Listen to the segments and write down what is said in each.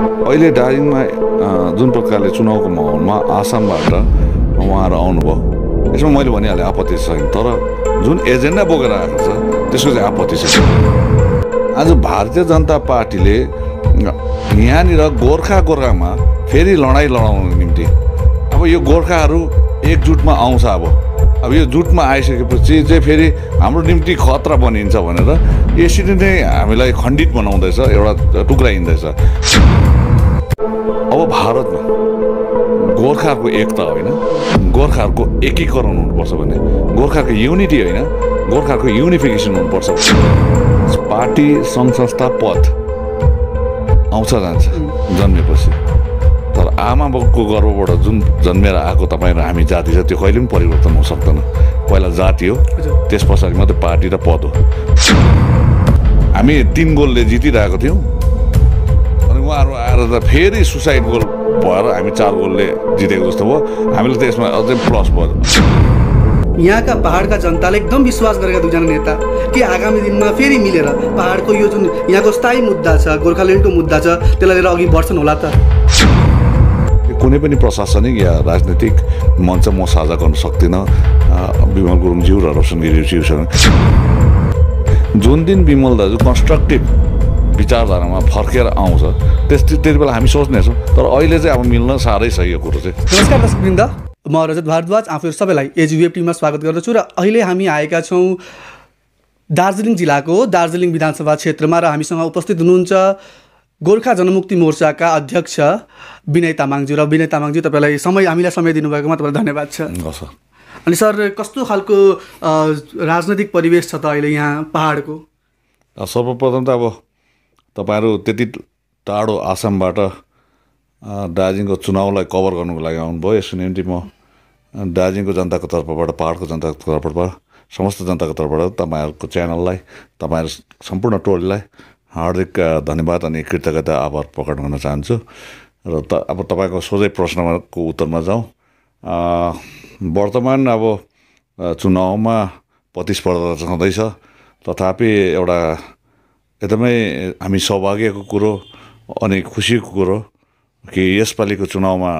अहिले दार्जिलिङमा जुन प्रकारले चुनावको माहौलमा आसामबाट उहाँहरू आउनुभयो यसमा मैले भनिहालेँ आपत्ति छैन तर जुन एजेन्डा बोकेर आएको छ त्यसको चाहिँ आपत्ति छ आज भारतीय जनता पार्टीले यहाँनिर गोर्खा गोर्खामा फेरि लडाइँ लडाउनको निम्ति अब यो गोर्खाहरू एकजुटमा आउँछ अब अब यो जुटमा आइसकेपछि चाहिँ फेरि हाम्रो निम्ति खतरा बनिन्छ भनेर यसरी नै हामीलाई खण्डित बनाउँदैछ एउटा टुक्राइँदैछ अब भारतमा गोर्खाहरूको एकता होइन गोर्खाहरूको एकीकरण हुनुपर्छ भने गोर्खाको युनिटी होइन गोर्खाको युनिफिकेसन हुनुपर्छ पार्टी सङ्घ संस्था पद आउँछ जान्छ जन्मेपछि तर आमा बाउको गर्वबाट जुन जन्मेर आएको तपाईँ र हामी जाति छ त्यो कहिले पनि परिवर्तन हुन सक्दैन पहिला जाति हो त्यस पछाडि मात्रै पार्टी र पद हो हामी तिन गोलले जितिरहेको थियौँ अनि उहाँहरू आएर त फेरि सुसाइड गोल भएर हामी चार गोलले जितेको जस्तो भयो हामीले त यसमा अझै प्लस भयो यहाँका पहाडका जनताले एकदम विश्वास गरेका दुईजना नेता कि आगामी दिनमा फेरि मिलेर पहाडको यो जुन यहाँको स्थायी मुद्दा छ गोर्खाल्यान्डको मुद्दा छ त्यसलाई लिएर अघि बढ्छन् होला त कुनै पनि प्रशासनिक या राजनीतिक मञ्च म साझा गर्न सक्दिनँ विमल गुरुङज्यू र रोशन गिरीज्यूसँग जुन दिन विमल दाजु कन्स्ट्रक्टिभ विचारधारामा फर्केर आउँछ त्यस त्यति बेला हामी सोच्नेछौँ तर अहिले चाहिँ अब मिल्न साह्रै छ यो कुरो चाहिँ नमस्कार दर्शकवृन्द म रजत भारद्वाज आफू सबैलाई एजिबिएफ टिममा स्वागत गर्दछु र अहिले हामी आएका छौँ दार्जिलिङ जिल्लाको दार्जिलिङ विधानसभा क्षेत्रमा र हामीसँग उपस्थित हुनुहुन्छ गोर्खा जनमुक्ति मोर्चाका अध्यक्ष विनय तामाङज्यू र विनय तामाङज्यू तपाईँलाई समय हामीलाई समय दिनुभएकोमा तपाईँलाई धन्यवाद छ अनि सर कस्तो खालको राजनैतिक परिवेश छ त अहिले यहाँ पहाडको सर्वप्रथम त अब तपाईँहरू त्यति टाढो आसामबाट दार्जिलिङको चुनाउलाई कभर गर्नुको लागि आउनुभयो यसको निम्ति म दार्जिलिङको जनताको तर्फबाट पाहाडको जनताको तर्फबाट समस्त जनताको तर्फबाट तपाईँहरूको च्यानललाई तपाईँहरू सम्पूर्ण टोलीलाई हार्दिक धन्यवाद अनि कृतज्ञता आभार प्रकट गर्न चाहन्छु र त अब तपाईँको सोझै प्रश्नको उत्तरमा जाउँ वर्तमान अब चुनावमा प्रतिस्पर्धा छँदैछ तथापि एउटा एकदमै हामी सौभाग्यको कुरो अनि खुसीको कुरो कि यसपालिको चुनावमा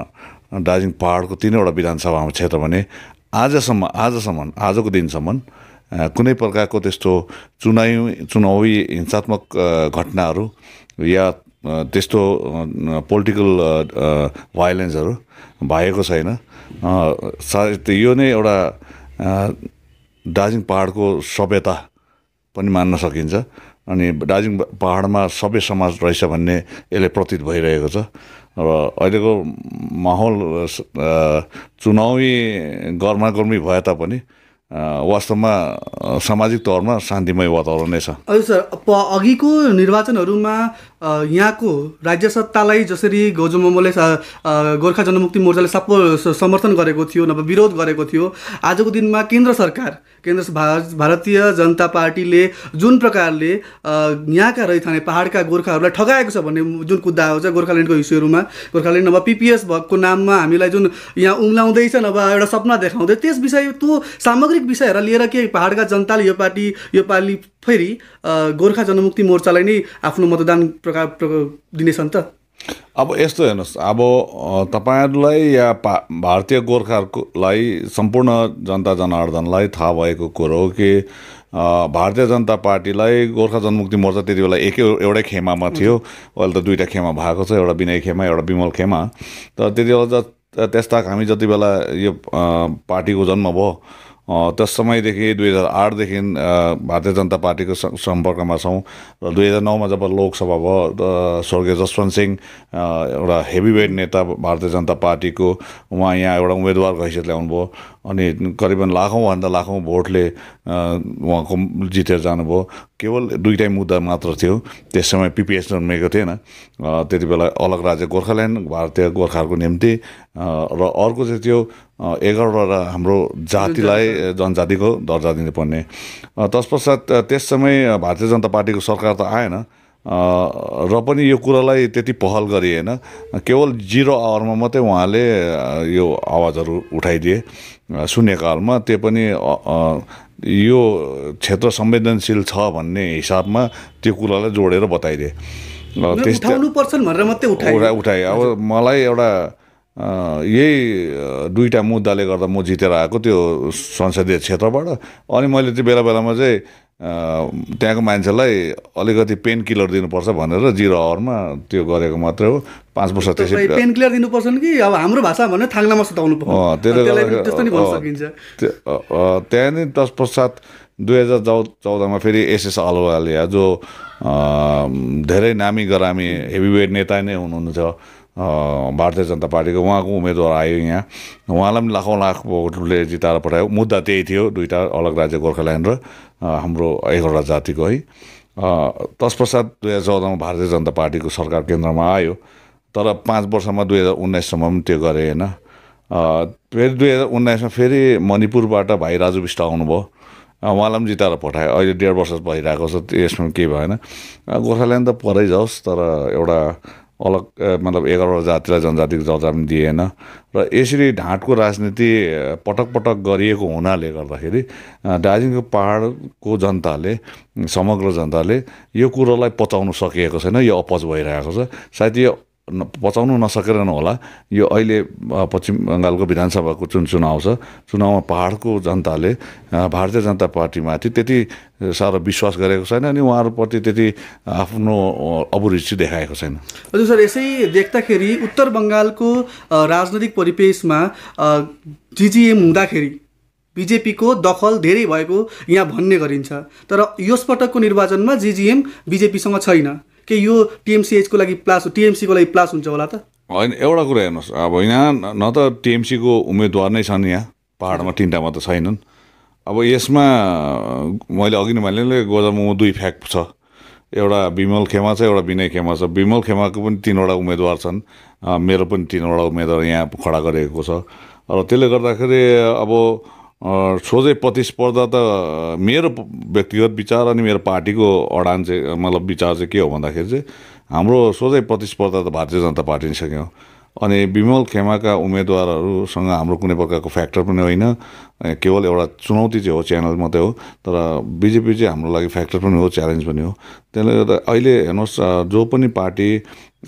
दार्जिलिङ पहाडको तिनवटा विधानसभा क्षेत्र भने आजसम्म आजसम्म आजको दिनसम्म कुनै प्रकारको त्यस्तो चुनावी चुनावी हिंसात्मक घटनाहरू या त्यस्तो पोलिटिकल भायोलेन्सहरू भएको छैन सायद यो नै एउटा दार्जिलिङ पहाडको सभ्यता पनि मान्न सकिन्छ अनि दार्जिलिङ पाहाडमा सबै समाज रहेछ भन्ने यसले प्रतीत भइरहेको छ र अहिलेको माहौल चुनावी गर्मागर्मी भए तापनि वास्तवमा सामाजिक तौरमा शान्तिमय वातावरण नै छ हजुर सर अघिको निर्वाचनहरूमा यहाँको राज्य सत्तालाई जसरी गोजुमोमोले गोर्खा जनमुक्ति मोर्चाले सपो समर्थन गरेको थियो नभए विरोध गरेको थियो आजको दिनमा केन्द्र सरकार केन्द्र भारतीय जनता पार्टीले जुन प्रकारले यहाँका रहिथाने पाहाडका गोर्खाहरूलाई ठगाएको छ भन्ने जुन कुद्दा आउँछ गोर्खाल्यान्डको इस्युहरूमा गोर्खाल्यान्ड नभए पिपिएस भएको नाममा हामीलाई जुन यहाँ उम्लाउँदैछ नभए एउटा सपना देखाउँदै त्यस विषय त्यो सामग्रिक विषयहरू लिएर के पाहाडका जनताले यो पार्टी यो पालि फेरि गोर्खा जनमुक्ति मोर्चालाई नै आफ्नो मतदान प्रकार दिनेछन् त अब यस्तो हेर्नुहोस् अब तपाईँहरूलाई या पा भारतीय गोर्खाहरूकोलाई सम्पूर्ण जनता जनार्दनलाई थाहा भएको कुरो हो कि भारतीय जनता पार्टीलाई गोर्खा जनमुक्ति मोर्चा त्यति बेला एकै एउटै खेमामा थियो अहिले त दुईवटा खेमा भएको छ एउटा विनय खेमा एउटा विमल खेमा तर त्यति बेला त त्यस्ता हामी जति बेला यो पार्टीको जन्म भयो त्यस समयदेखि दुई हजार आठदेखि भारतीय जनता पार्टीको सम्पर्कमा छौँ र दुई हजार नौमा जब लोकसभा भयो स्वर्गीय जसवन्त सिंह एउटा हेभी वेट नेता भारतीय जनता पार्टीको उहाँ यहाँ एउटा उम्मेदवारको ल्याउनु ल्याउनुभयो अनि करिबन लाखौँभन्दा लाखौँ भोटले उहाँको जितेर जानुभयो केवल दुइटै मुद्दा मात्र थियो त्यस समय पिपिएस जन्मेको थिएन त्यति बेला अलग राज्य गोर्खाल्यान्ड भारतीय गोर्खाहरूको निम्ति र अर्को चाहिँ त्यो एघारवटा हाम्रो जातिलाई जनजातिको दर्जा दिनुपर्ने तत्पश्चात त्यस समय भारतीय जनता पार्टीको सरकार त आएन र पनि यो कुरालाई त्यति पहल गरिएन केवल जिरो आवरमा मात्रै उहाँले यो आवाजहरू उठाइदिए शून्यकालमा त्यो पनि यो क्षेत्र संवेदनशील छ भन्ने हिसाबमा त्यो कुरालाई जोडेर बताइदिए त्यस्तै उठाएँ अब मलाई एउटा यही दुईवटा मुद्दाले गर्दा म जितेर आएको त्यो संसदीय क्षेत्रबाट अनि मैले त्यो बेला बेलामा चाहिँ त्यहाँको मान्छेलाई अलिकति पेन किलर दिनुपर्छ भनेर जिरो आवरमा त्यो गरेको मात्रै हो पाँच वर्ष त्यसै पेन किलर दिनुपर्छ कि अब हाम्रो भाषा भने थाङ्नामा सुताउनु पर्छ त्यहाँदेखि त्यस पश्चात दुई हजार चौ चौधमा फेरि एसएस अलवालिया जो धेरै नामी गरामी हेभी वेट नेता नै हुनुहुन्छ भारतीय जनता पार्टीको उहाँको उम्मेदवार आयो यहाँ उहाँलाई पनि लाखौँ लाख भोटले जिताएर पठायो मुद्दा त्यही थियो दुईवटा अलग राज्य गोर्खाल्यान्ड र हाम्रो एघारवटा जातिको है तत्पश्चात दुई हजार चौधमा भारतीय जनता पार्टीको सरकार केन्द्रमा आयो तर पाँच वर्षमा दुई हजार उन्नाइससम्म पनि त्यो गरेन फेरि दुई हजार उन्नाइसमा फेरि मणिपुरबाट भाइ राजु विष्ट आउनुभयो उहाँलाई पनि जिताएर पठायो अहिले डेढ वर्ष भइरहेको छ यसमा केही भएन गोर्खाल्यान्ड त परै जाओस् तर एउटा अलग मतलब एघारवटा जातिलाई जनजातिको दर्जा पनि दिएन र यसरी ढाँटको राजनीति पटक पटक गरिएको हुनाले गर्दाखेरि दार्जिलिङको पाहाडको जनताले समग्र जनताले यो कुरोलाई पचाउन सकिएको छैन यो अपच भइरहेको छ सायद यो बचाउनु नसकेर नहोला यो अहिले पश्चिम बङ्गालको विधानसभाको जुन चुनाव छ चुनावमा पहाडको जनताले भारतीय जनता पार्टीमाथि त्यति साह्रो विश्वास गरेको छैन अनि उहाँहरूप्रति त्यति आफ्नो अभिरुचि देखाएको छैन हजुर सर यसै देख्दाखेरि उत्तर बङ्गालको राजनैतिक परिवेशमा जिजिएम हुँदाखेरि बिजेपीको दखल धेरै भएको यहाँ भन्ने गरिन्छ तर यसपटकको निर्वाचनमा जिजिएम बिजेपीसँग छैन के यो टिएमसिएचको लागि प्लास टिएमसीको लागि प्लास हुन्छ होला त होइन एउटा कुरा हेर्नुहोस् अब यहाँ न त टिएमसीको उम्मेदवार नै छन् यहाँ पाहाडमा तिनवटा मात्र छैनन् अब यसमा मैले अघि नै भने गोदामुमा दुई फ्याक छ एउटा विमल खेमा छ एउटा विनय खेमा छ विमल खेमाको पनि तिनवटा उम्मेदवार छन् मेरो पनि तिनवटा उम्मेदवार यहाँ खडा गरेको छ र त्यसले गर्दाखेरि अब सोझै प्रतिस्पर्धा त मेरो व्यक्तिगत विचार अनि मेरो पार्टीको अडान चाहिँ मतलब विचार चाहिँ के हो भन्दाखेरि चाहिँ हाम्रो सोझै प्रतिस्पर्धा त भारतीय जनता पार्टी नै सक्यौँ अनि विमल खेमाका उम्मेदवारहरूसँग हाम्रो कुनै प्रकारको फ्याक्टर पनि होइन केवल एउटा चुनौती चाहिँ हो च्यानल मात्रै हो तर बिजेपी चाहिँ हाम्रो लागि फ्याक्टर पनि हो च्यालेन्ज पनि हो त्यसले गर्दा अहिले हेर्नुहोस् जो पनि पार्टी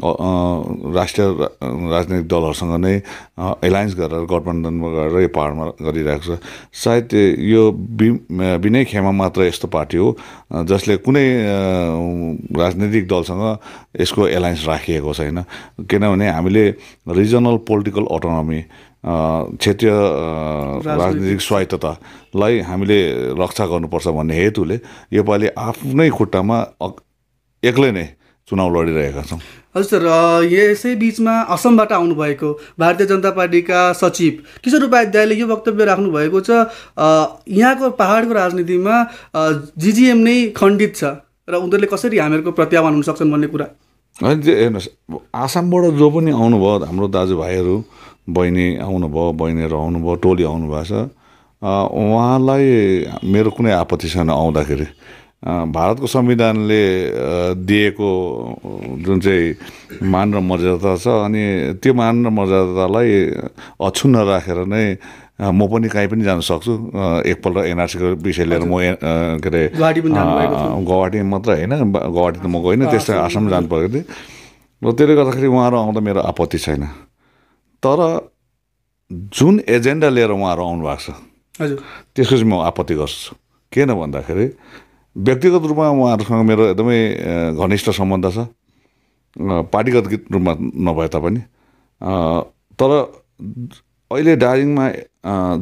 राष्ट्रिय राजनैतिक दलहरूसँग नै एलायन्स गरेर गठबन्धनमा गरेर यो पाहाडमा गरिरहेको छ सायद यो बि विनय खेमा मात्र यस्तो पार्टी हो जसले कुनै राजनैतिक दलसँग यसको एलायन्स राखिएको छैन किनभने हामीले रिजनल पोलिटिकल अटोनोमी क्षेत्रीय राजनीतिक स्वायत्ततालाई हामीले रक्षा गर्नुपर्छ भन्ने हेतुले योपालि आफ्नै खुट्टामा एक्लै नै चुनाव लडिरहेका छौँ हजुर सर यसै बिचमा असमबाट आउनुभएको भारतीय जनता पार्टीका सचिव किशोर उपाध्यायले यो वक्तव्य राख्नुभएको छ यहाँको पाहाडको राजनीतिमा जिजिएम नै खण्डित छ र उनीहरूले कसरी हामीहरूको प्रत्याह्वान हुन सक्छन् भन्ने कुरा हेर्नुहोस् आसामबाट जो पनि आउनुभयो हाम्रो दाजुभाइहरू बहिनी आउनुभयो बहिनीहरू आउनुभयो टोली आउनुभएको छ उहाँलाई मेरो कुनै आपत्ति छैन आउँदाखेरि भारतको संविधानले दिएको जुन चाहिँ मान र मर्यादा छ अनि त्यो मान र मर्यादालाई अछुन्न राखेर नै म पनि कहीँ पनि जान सक्छु एकपल्ट एनआरसीको विषय लिएर म के अरे गुवाहाटी मात्र होइन गुवाहाटी त म गइनँ त्यस्तै आसाम जानु पर्यो थिएँ र त्यसले गर्दाखेरि उहाँहरू आउँदा मेरो आपत्ति छैन तर जुन एजेन्डा लिएर उहाँहरू भएको छ त्यसको चाहिँ म आपत्ति गर्छु किन भन्दाखेरि व्यक्तिगत रूपमा उहाँहरूसँग मेरो एकदमै घनिष्ठ सम्बन्ध छ पार्टीगत रूपमा नभए तापनि तर अहिले दार्जिलिङमा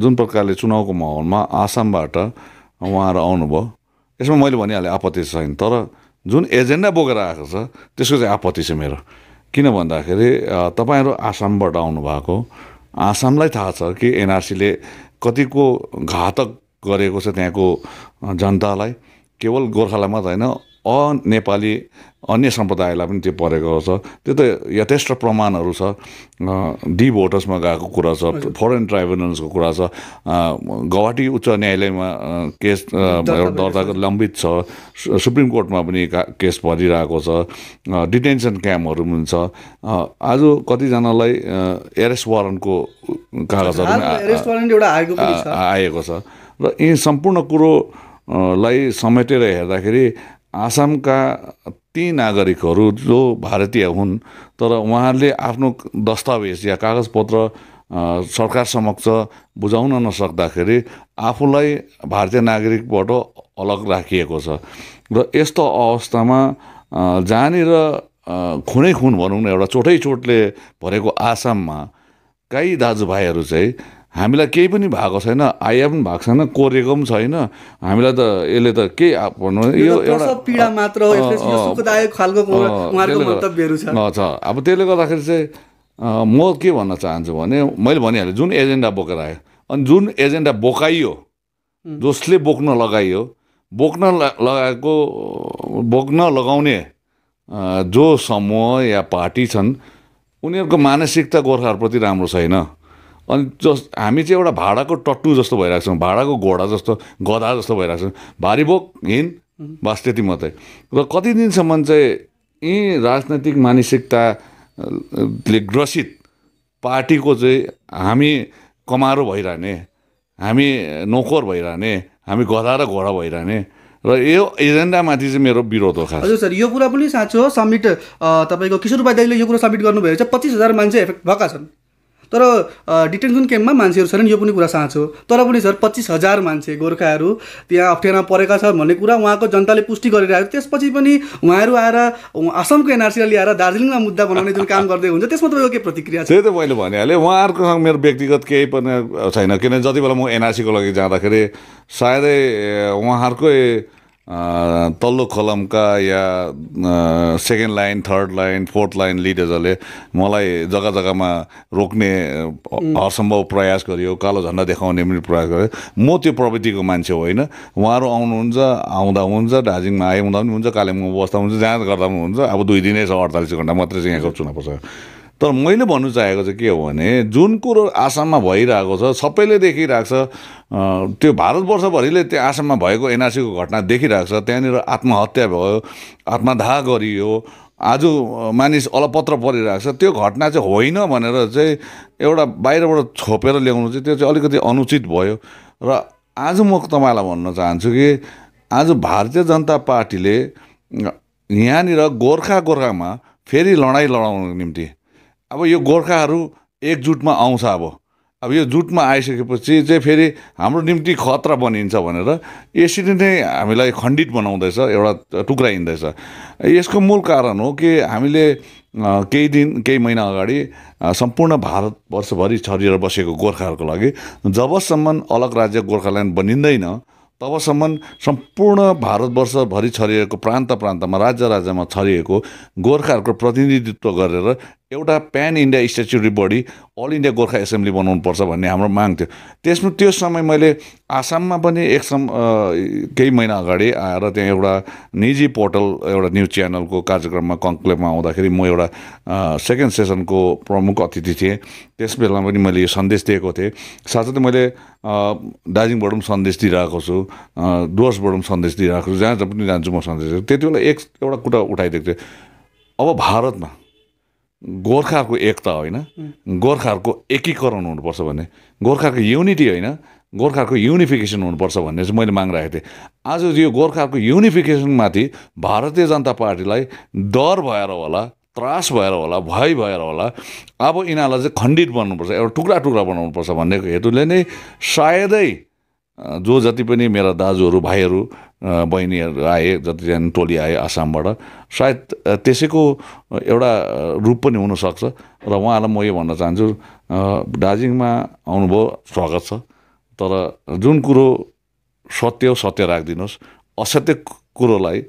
जुन प्रकारले चुनावको माहौलमा आसामबाट उहाँहरू आउनुभयो यसमा मैले भनिहालेँ आपत्ति छैन तर जुन एजेन्डा बोकेर आएको छ त्यसको चाहिँ आपत्ति छ मेरो किन भन्दाखेरि तपाईँहरू आसामबाट आउनुभएको आसामलाई थाहा छ कि एनआरसीले कतिको घातक गरेको छ त्यहाँको जनतालाई केवल गोर्खालाई मात्र होइन अनेपाली अन्य सम्प्रदायलाई पनि त्यो परेको छ त्यो त यथेष्ट प्रमाणहरू छ डी भोटर्समा गएको कुरा छ फरेन ट्राइब्युनल्सको कुरा छ गुवाहाटी उच्च न्यायालयमा केस दर्ता लम्बित छ सुप्रिम कोर्टमा पनि केस परिरहेको छ डिटेन्सन क्याम्पहरू पनि छ आज कतिजनालाई एरेस्ट वारन्टको कागजहरू आएको छ र यी सम्पूर्ण कुरो लाई समेटेर हेर्दाखेरि आसामका ती नागरिकहरू जो भारतीय हुन् तर उहाँहरूले आफ्नो दस्तावेज या कागजपत्र सरकार समक्ष बुझाउन नसक्दाखेरि आफूलाई भारतीय नागरिकबाट अलग राखिएको छ र यस्तो अवस्थामा जहाँनिर खुनै खुन भनौँ न एउटा चोटै चोटले भरेको आसाममा कहीँ दाजुभाइहरू चाहिँ हामीलाई केही पनि भएको छैन आइया पनि भएको छैन कोरेको पनि छैन हामीलाई त यसले त केही भन्नु यो एउटा पीडा मात्र छ अब त्यसले गर्दाखेरि चाहिँ म के भन्न चाहन्छु भने मैले भनिहालेँ जुन एजेन्डा बोकेर आयो अनि जुन एजेन्डा बोकाइयो जसले बोक्न लगाइयो बोक्न लगाएको बोक्न लगाउने जो समूह या पार्टी छन् उनीहरूको मानसिकता गोर्खाहरूप्रति राम्रो छैन अनि जस हामी चाहिँ एउटा भाडाको टट्टु जस्तो भइरहेको छौँ भाडाको घोडा जस्तो गधा जस्तो भइरहेको छौँ भारी बोक हिँड बास त्यति मात्रै र कति दिनसम्म चाहिँ यी राजनैतिक मानसिकताले ग्रसित पार्टीको चाहिँ हामी कमारो भइरहने हामी नोकर भइरहने हामी गधा र घोडा भइरहने र यो एजेन्डामाथि चाहिँ मेरो विरोध हो खास हजुर सर यो कुरा पनि साँचो हो समिट तपाईँको किशोर उपाध्यायले यो कुरा सब्मिट गर्नुभयो चाहिँ पच्चिस हजार मान्छे एफेक्ट भएका छन् तर डिटेन्सन क्याम्पमा मान्छेहरू छैनन् यो पनि कुरा साँचो तर पनि सर पच्चिस हजार मान्छे गोर्खाहरू त्यहाँ अप्ठ्यारोमा परेका छन् भन्ने कुरा उहाँको जनताले पुष्टि गरिरहेको त्यसपछि पनि उहाँहरू आएर असमको एनआरसीलाई ल्याएर दार्जिलिङमा मुद्दा बनाउने जुन काम गर्दै हुन्छ त्यसमा तपाईँको के प्रतिक्रिया छ त्यही त मैले भनिहालेँ उहाँहरूकोसँग मेरो व्यक्तिगत केही पनि छैन किनभने जति बेला म एनआरसीको लागि जाँदाखेरि सायदै उहाँहरूकै तल्लो कलमका या second line third line fourth line लिडर्सहरूले मलाई जग्गा जग्गामा रोक्ने हरसम्भव प्रयास गरियो कालो झन्डा देखाउने पनि प्रयास गर्यो म त्यो प्रविधिको मान्छे होइन उहाँहरू आउनुहुन्छ आउँदा हुन्छ दार्जिलिङमा हुँदा पनि हुन्छ कालिम्पोङमा बस्दा हुन्छ जहाँ गर्दा पनि हुन्छ अब दुई दिनै छ अडतालिस घन्टा मात्रै चाहिँ यहाँको चुनाव पर्छ तर मैले भन्नु चाहेको चाहिँ के हो भने जुन कुरो आसाममा भइरहेको छ सबैले देखिरहेको छ त्यो भारतवर्षभरिले त्यो आसाममा भएको एनआरसीको घटना देखिरहेको छ त्यहाँनिर आत्महत्या भयो आत्मदाह गरियो आज मानिस अलपत्र परिरहेको छ त्यो घटना चाहिँ होइन भनेर चाहिँ एउटा बाहिरबाट छोपेर ल्याउनु चाहिँ त्यो चाहिँ अलिकति अनुचित भयो र आज म तपाईँलाई भन्न चाहन्छु कि आज भारतीय जनता पार्टीले यहाँनिर गोर्खा गोर्खामा फेरि लडाइँ लडाउनको निम्ति अब यो गोर्खाहरू एकजुटमा आउँछ अब अब यो जुटमा आइसकेपछि चाहिँ फेरि हाम्रो निम्ति खतरा बनिन्छ भनेर यसरी नै हामीलाई खण्डित बनाउँदैछ एउटा टुक्राइँदैछ यसको मूल कारण हो कि हामीले केही दिन केही महिना अगाडि सम्पूर्ण भारत वर्षभरि छरिएर बसेको गोर्खाहरूको लागि जबसम्म अलग राज्य गोर्खाल्यान्ड बनिँदैन तबसम्म सम्पूर्ण भारतवर्षभरि छरिएको प्रान्त प्रान्तमा राज्य राज्यमा छरिएको गोर्खाहरूको प्रतिनिधित्व गरेर एउटा pan India statutory body all India Gorkha assembly बनाउनुपर्छ भन्ने हाम्रो माग थियो त्यसमा त्यो समय मैले आसाममा पनि एक सम केही महिना अगाडि आएर त्यहाँ एउटा निजी पोर्टल एउटा न्युज च्यानलको कार्यक्रममा कन्क्लेभमा आउँदाखेरि म एउटा सेकेन्ड सेसनको प्रमुख अतिथि थिएँ त्यस बेला पनि मैले यो सन्देश दिएको थिएँ साथसाथै मैले दार्जिलिङबाट पनि सन्देश दिइरहेको छु डुवर्सबाट पनि सन्देश दिइरहेको छु जहाँ जहाँ पनि जान्छु म सन्देश त्यति बेला एक एउटा कुरा उठाइदिएको थिएँ अब भारतमा गोर्खाहरूको एकता होइन गोर्खाहरूको एकीकरण हुनुपर्छ भन्ने गोर्खाको युनिटी होइन गोर्खाहरूको युनिफिकेसन हुनुपर्छ भन्ने चाहिँ मैले माग राखेको थिएँ आज यो गोर्खाहरूको युनिफिकेसनमाथि भारतीय जनता पार्टीलाई डर भएर होला त्रास भएर होला भय भएर होला अब यिनीहरूलाई चाहिँ खण्डित बन्नुपर्छ एउटा टुक्रा टुक्रा बनाउनुपर्छ भन्ने हेतुले नै सायदै जो जति पनि मेरा दाजुहरू भाइहरू बहिनीहरू आए जति जतिजना टोली आए आसामबाट सायद त्यसैको एउटा रूप पनि हुनसक्छ र उहाँहरूलाई म यो भन्न चाहन्छु दार्जिलिङमा आउनुभयो स्वागत छ तर जुन कुरो सत्य हो सत्य राखिदिनुहोस् असत्य कुरोलाई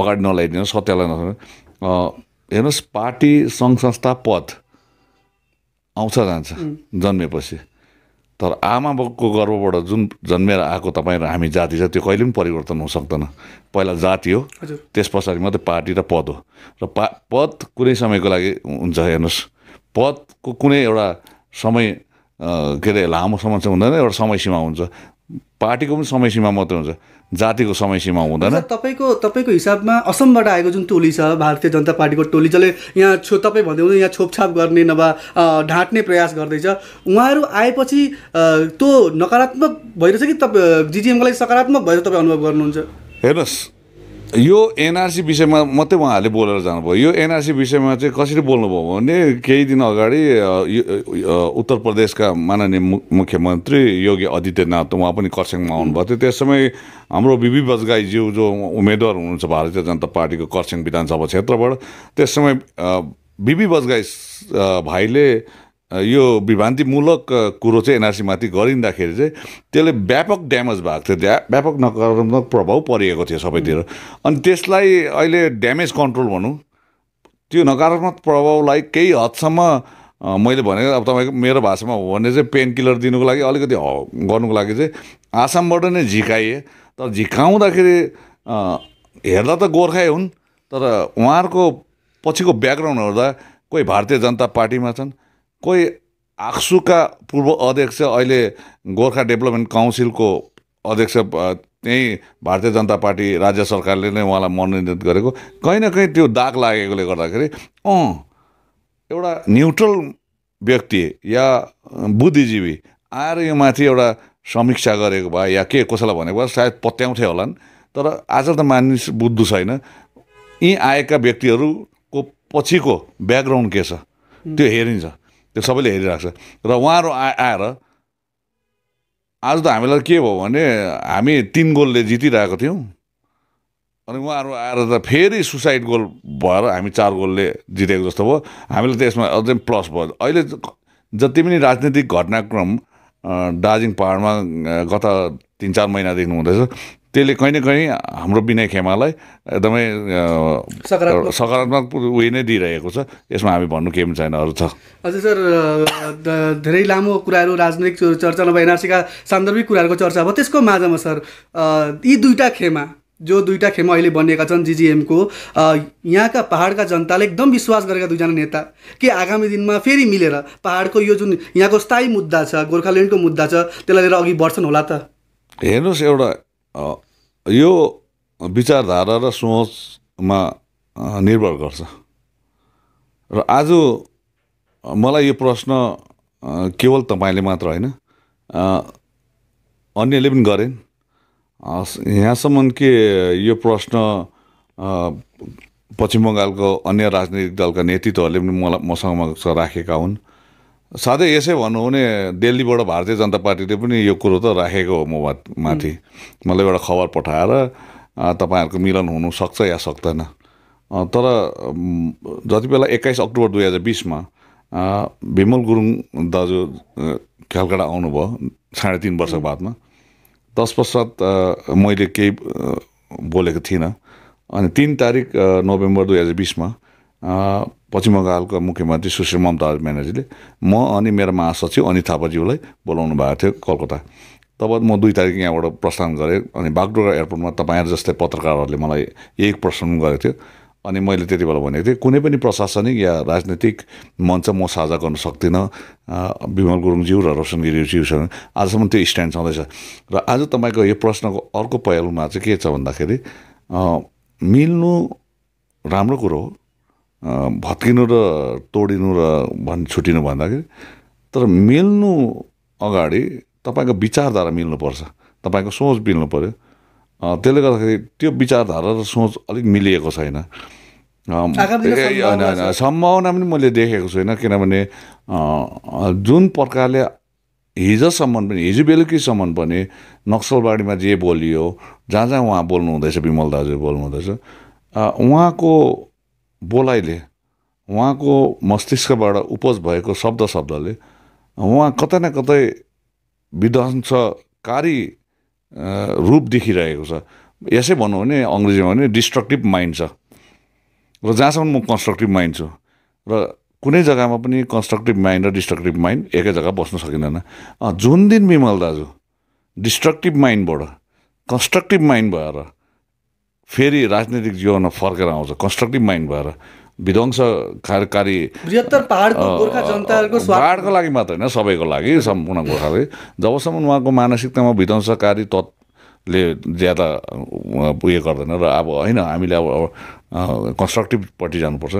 अगाडि नल्याइदिनुहोस् सत्यलाई न हेर्नुहोस् पार्टी सङ्घ संस्था पद आउँछ जान्छ जन्मेपछि तर आमा बाउको गर्वबाट जुन जन्मेर आएको तपाईँ र हामी जाति छ त्यो कहिले पनि परिवर्तन हुन सक्दैन पहिला जाति हो त्यस पछाडि मात्रै पार्टी र पद हो र पा पद कुनै समयको लागि हुन्छ हेर्नुहोस् पदको कुनै एउटा समय के अरे लामो समय चाहिँ हुँदैन एउटा समय सीमा हुन्छ पार्टीको पनि समयसीमा मात्रै हुन्छ जातिको समयसीमा हुँदैन तपाईँको तपाईँको हिसाबमा असमबाट आएको जुन टोली छ भारतीय जनता पार्टीको टोली जसले यहाँ छो तपाईँ भन्दै हुनुहुन्छ यहाँ छोपछाप गर्ने नभए ढाँट्ने प्रयास गर्दैछ उहाँहरू आएपछि त्यो नकारात्मक भइरहेछ कि तपाईँ जिजिएमको लागि सकारात्मक भएर तपाईँ अनुभव गर्नुहुन्छ हेर्नुहोस् यो एनआरसी विषयमा मात्रै उहाँहरूले बोलेर जानुभयो यो एनआरसी विषयमा चाहिँ कसरी बोल्नुभयो भने केही दिन अगाडि उत्तर प्रदेशका माननीय मुख्यमन्त्री योगी आदित्यनाथ उहाँ पनि खरसाङमा आउनुभएको थियो त्यस समय हाम्रो बिबी बजगाईज्यू जो उम्मेद्वार हुनुहुन्छ भारतीय जनता पार्टीको खरसाङ विधानसभा क्षेत्रबाट त्यस समय बिबी बजगाई भाइले यो विभ्रान्तिमूलक कुरो चाहिँ एनआरसीमाथि गरिँदाखेरि चाहिँ त्यसले व्यापक ड्यामेज भएको थियो व्यापक नकारात्मक प्रभाव परिएको थियो सबैतिर अनि त्यसलाई अहिले ड्यामेज कन्ट्रोल भनौँ त्यो नकारात्मक प्रभावलाई केही हदसम्म मैले भने अब तपाईँको मेरो भाषामा हो भने चाहिँ पेन किलर दिनुको लागि अलिकति गर्नुको लागि चाहिँ आसामबाट नै झिकाइए तर झिकाउँदाखेरि हेर्दा त गोर्खाइ हुन् तर उहाँहरूको पछिको ब्याकग्राउन्ड हेर्दा कोही भारतीय जनता पार्टीमा छन् कोही आक्सुका पूर्व अध्यक्ष अहिले गोर्खा डेभलपमेन्ट काउन्सिलको अध्यक्ष त्यही भारतीय जनता पार्टी राज्य सरकारले नै उहाँलाई मनोनित गरेको कहीँ न कहीँ त्यो दाग लागेकोले गर्दाखेरि अँ एउटा न्युट्रल व्यक्ति या बुद्धिजीवी आएर यो माथि एउटा समीक्षा गरेको भए या के कसैलाई भनेको भए सायद पत्याउँथे होलान् तर आज त मानिस बुद्धु छैन यी आएका व्यक्तिहरूको पछिको ब्याकग्राउन्ड के छ त्यो हेरिन्छ त्यो सबैले हेरिरहेको छ र उहाँहरू आ आएर आज त हामीलाई के भयो भने हामी तिन गोलले जितिरहेको थियौँ अनि उहाँहरू आएर त फेरि सुसाइड गोल भएर हामी चार गोलले जितेको जस्तो भयो हामीलाई त यसमा अझै प्लस भयो अहिले जति पनि राजनीतिक घटनाक्रम दार्जिलिङ पाहाडमा गत तिन चार महिनादेखि हुँदैछ त्यसले कहीँ न कहीँ हाम्रो विनय खेमालाई एकदमै सकारात्मक उयो नै दिइरहेको छ यसमा हामी भन्नु केही पनि छैन अरू छ हजुर सर धेरै लामो कुराहरू राजनैतिक चर्चा नभए एनआरसीका सान्दर्भिक कुराहरूको चर्चा भयो त्यसको माझमा सर यी दुईवटा खेमा जो दुईवटा खेमा अहिले बनिएका छन् जिजिएमको यहाँका पाहाडका जनताले एकदम विश्वास गरेका दुईजना नेता के आगामी दिनमा फेरि मिलेर पाहाडको यो जुन यहाँको स्थायी मुद्दा छ गोर्खाल्यान्डको मुद्दा छ त्यसलाई लिएर अघि बढ्छन् होला त हेर्नुहोस् एउटा यो विचारधारा र सोचमा निर्भर गर्छ र आज मलाई यो प्रश्न केवल तपाईँले मात्र होइन अन्यले पनि गरेन् यहाँसम्म के यो प्रश्न पश्चिम बङ्गालको अन्य राजनीतिक दलका नेतृत्वहरूले पनि मलाई मसँग राखेका हुन् साथै यसै भन्नु भने दिल्लीबाट भारतीय जनता पार्टीले पनि यो कुरो त राखेको हो म माथि मलाई एउटा खबर पठाएर तपाईँहरूको मिलन सक्छ या सक्दैन तर जति बेला एक्काइस अक्टोबर दुई हजार बिसमा विमल गुरुङ दाजु खेलकडा आउनुभयो साढे तिन वर्ष बादमा तत्पश्चात मैले केही बोलेको थिइनँ अनि तिन तारिक नोभेम्बर दुई हजार बिसमा पश्चिम बङ्गालका मुख्यमन्त्री सुश्री ममता ब्यानर्जीले म अनि मेरो महासचिव अनि थापाज्यूलाई बोलाउनु भएको थियो कलकत्ता तब म दुई तारिक यहाँबाट प्रस्थान गरेँ अनि बागडोगरा एयरपोर्टमा तपाईँहरू जस्तै पत्रकारहरूले मलाई एक प्रश्न गरेको थियो अनि मैले त्यति बेला भनेको थिएँ कुनै पनि प्रशासनिक या राजनीतिक मञ्च म साझा गर्न सक्दिनँ विमल गुरुङज्यू र रोशन गिरीज्यूसँग आजसम्म त्यो स्ट्यान्ड छँदैछ र आज तपाईँको यो प्रश्नको अर्को पहलमा चाहिँ के छ भन्दाखेरि मिल्नु राम्रो कुरो हो भत्किनु र तोडिनु र भन् छुट्टिनु भन्दाखेरि तर मिल्नु अगाडि तपाईँको विचारधारा मिल्नुपर्छ तपाईँको सोच मिल्नु पऱ्यो त्यसले गर्दाखेरि त्यो विचारधारा र सोच अलिक मिलिएको छैन सम्भावना पनि मैले देखेको छुइनँ किनभने जुन प्रकारले हिजोसम्म पनि हिजो बेलुकीसम्म पनि नक्सलवाडीमा जे बोलियो जहाँ जहाँ उहाँ बोल्नु हुँदैछ विमल दाजु बोल्नु हुँदैछ उहाँको बोलाइले उहाँको मस्तिष्कबाट उपज भएको शब्द शब्दले उहाँ कतै न कतै विध्वंसकारी रूप देखिरहेको छ यसै भनौँ भने अङ्ग्रेजीमा भने डिस्ट्रक्टिभ माइन्ड छ र जहाँसम्म म कन्स्ट्रक्टिभ माइन्ड छु र कुनै जग्गामा पनि कन्स्ट्रक्टिभ माइन्ड र डिस्ट्रक्टिभ माइन्ड एकै जग्गा बस्न सकिँदैन जुन दिन विमल दाजु डिस्ट्रक्टिभ माइन्डबाट कन्स्ट्रक्टिभ माइन्ड भएर फेरि राजनीतिक जीवनमा फर्केर आउँछ कन्स्ट्रक्टिभ माइन्ड भएर कार्यकारी पाहाडको लागि मात्र होइन सबैको लागि सम्पूर्ण गोर्खाले जबसम्म उहाँको मानसिकतामा विध्वंसकारी तत्त्वले ज्यादा उयो गर्दैन र अब होइन हामीले अब कन्स्ट्रक्टिभपट्टि जानुपर्छ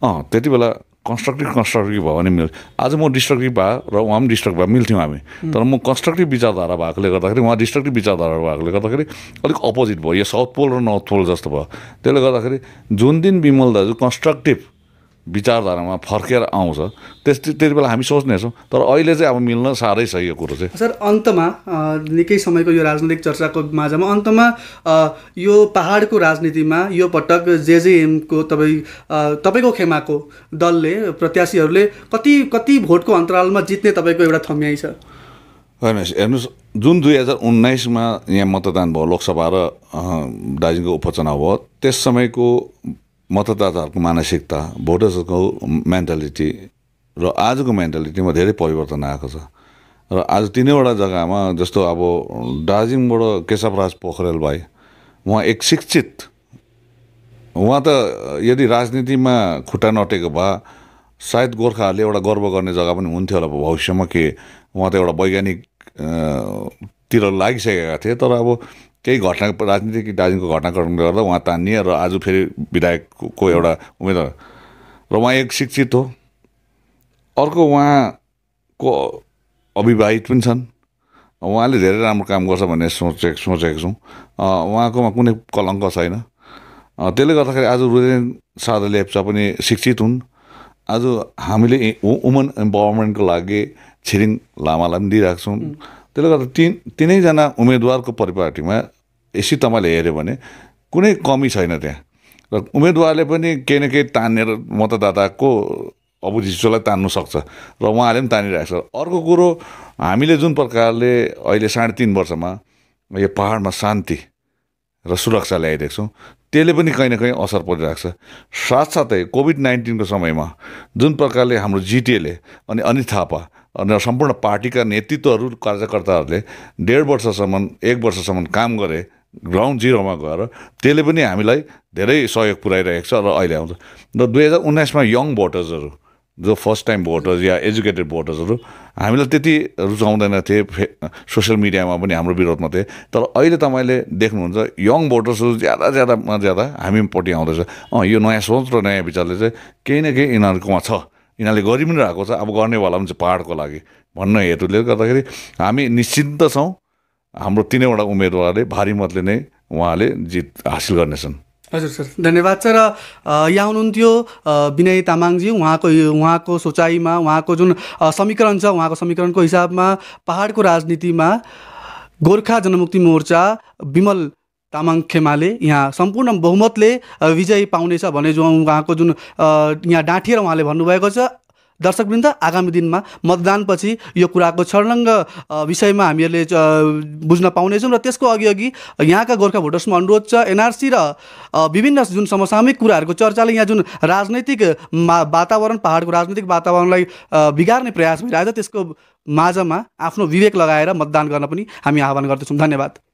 अँ त्यति बेला कन्स्ट्रक्टिभ कन्स्ट्रक्टिभ भयो भने मिल्छ आज म डिस्ट्रक्टिभ भए र उहाँ पनि डिस्ट्रक्ट भए मिल्थ्यौँ हामी तर म कन्स्ट्रक्टिभ विचारधारा भएकोले गर्दाखेरि उहाँ डिस्ट्रक्टिभ विचारधारा भएकोले गर्दाखेरि अलिक अपोजिट भयो यो साउथ पोल र नर्थ पोल जस्तो भयो त्यसले गर्दाखेरि जुन दिन विमल दाजु कन्स्ट्रक्टिभ विचारधारामा फर्केर आउँछ त्यस त्यति बेला हामी सोच्नेछौँ तर अहिले चाहिँ अब मिल्न साह्रै छ यो कुरो चाहिँ सर अन्तमा निकै समयको यो राजनैतिक चर्चाको माझमा अन्तमा यो पाहाडको राजनीतिमा यो पटक जेजेएमको तपाईँ तपाईँको खेमाको दलले प्रत्याशीहरूले कति कति भोटको अन्तरालमा जित्ने तपाईँको एउटा थम्याइ छ हेर्नुहोस् हेर्नुहोस् जुन दुई हजार उन्नाइसमा यहाँ मतदान भयो लोकसभा र दार्जिलिङको उपचुनाव भयो त्यस समयको मतदाताहरूको मानसिकता भोटर्सहरूको मेन्टालिटी र आजको मेन्टालिटीमा धेरै परिवर्तन आएको छ र आज तिनैवटा जग्गामा जस्तो अब दार्जिलिङबाट केशवराज पोखरेल भाइ उहाँ एक शिक्षित उहाँ त यदि राजनीतिमा खुट्टा नटेको भए सायद गोर्खाहरूले एउटा गर्व गर्ने जग्गा पनि हुन्थ्यो होला भविष्यमा के उहाँ त एउटा वैज्ञानिकतिर लागिसकेका थिए तर अब केही घटना राजनीतिक दार्जिलिङको घटनाक्रमले गर्दा उहाँ तान्ने र आज फेरि विधायकको एउटा उम्मेदवार र उहाँ एक शिक्षित हो अर्को उहाँको अविवाहित पनि छन् उहाँले धेरै राम्रो काम गर्छ भन्ने सोचे सोचेको छौँ उहाँकोमा कुनै कलङ्क छैन त्यसले गर्दाखेरि आज रुदेन सादा लेप्चा पनि शिक्षित हुन् आज हामीले वुमन इम्पावरमेन्टको लागि छिरिङ लामालाई पनि दिइरहेको छौँ त्यसले गर्दा तिन तिनैजना उम्मेदवारको परिपाटीमा यसरी तपाईँले हेऱ्यो भने कुनै कमी छैन त्यहाँ र उम्मेदवारले पनि केही न केही तानेर मतदाताको अबुजिसोलाई तान्नु सक्छ र उहाँले पनि तानिरहेको छ अर्को कुरो हामीले जुन प्रकारले अहिले साढे तिन वर्षमा यो पहाडमा शान्ति र सुरक्षा ल्याइदिएको छौँ त्यसले पनि कहीँ न कहीँ असर परिरहेको छ साथसाथै कोभिड नाइन्टिनको समयमा जुन प्रकारले हाम्रो जिटिएले अनि अनित थापा र सम्पूर्ण पार्टीका नेतृत्वहरू कार्यकर्ताहरूले डेढ वर्षसम्म एक वर्षसम्म काम गरे ग्राउन्ड जिरोमा गएर त्यसले पनि हामीलाई धेरै सहयोग पुऱ्याइरहेको छ र अहिले आउँछ र दुई हजार उन्नाइसमा यङ भोटर्सहरू जो फर्स्ट टाइम भोटर्स या एजुकेटेड भोटर्सहरू हामीलाई त्यति रुचाउँदैन थिए फे सोसियल मिडियामा पनि हाम्रो विरोधमा थिए तर अहिले तपाईँले देख्नुहुन्छ यङ भोटर्सहरू ज्यादा ज्यादामा ज्यादा हामीपट्टि आउँदैछ अँ यो नयाँ सोच र नयाँ विचारले चाहिँ केही न केही यिनीहरूकोमा छ यिनीहरूले गरि पनि रहेको छ अब गर्नेवाला पनि छ पाहाडको लागि भन्न हेतुले गर्दाखेरि हामी निश्चिन्त छौँ हाम्रो तिनैवटा उम्मेदवारले भारी मतले नै उहाँले जित हासिल गर्नेछन् हजुर सर धन्यवाद सर यहाँ हुनुहुन्थ्यो विनय तामाङजी उहाँको उहाँको सोचाइमा उहाँको जुन समीकरण छ उहाँको समीकरणको हिसाबमा पाहाडको राजनीतिमा गोर्खा जनमुक्ति मोर्चा विमल तामाङ खेमाले यहाँ सम्पूर्ण बहुमतले विजय पाउनेछ भने जो उहाँको जुन यहाँ डाँटिएर उहाँले भन्नुभएको छ दर्शकवृन्द आगामी दिनमा मतदानपछि यो कुराको छर्लङ्ग विषयमा हामीहरूले बुझ्न पाउनेछौँ र त्यसको अघिअघि यहाँका गोर्खा भोटर्समा अनुरोध छ एनआरसी र विभिन्न जुन समसामयिक कुराहरूको चर्चाले यहाँ जुन राजनैतिक वातावरण पहाडको राजनैतिक वातावरणलाई बिगार्ने प्रयास भइरहेछ त्यसको माझमा आफ्नो विवेक लगाएर मतदान गर्न पनि हामी आह्वान गर्दछौँ धन्यवाद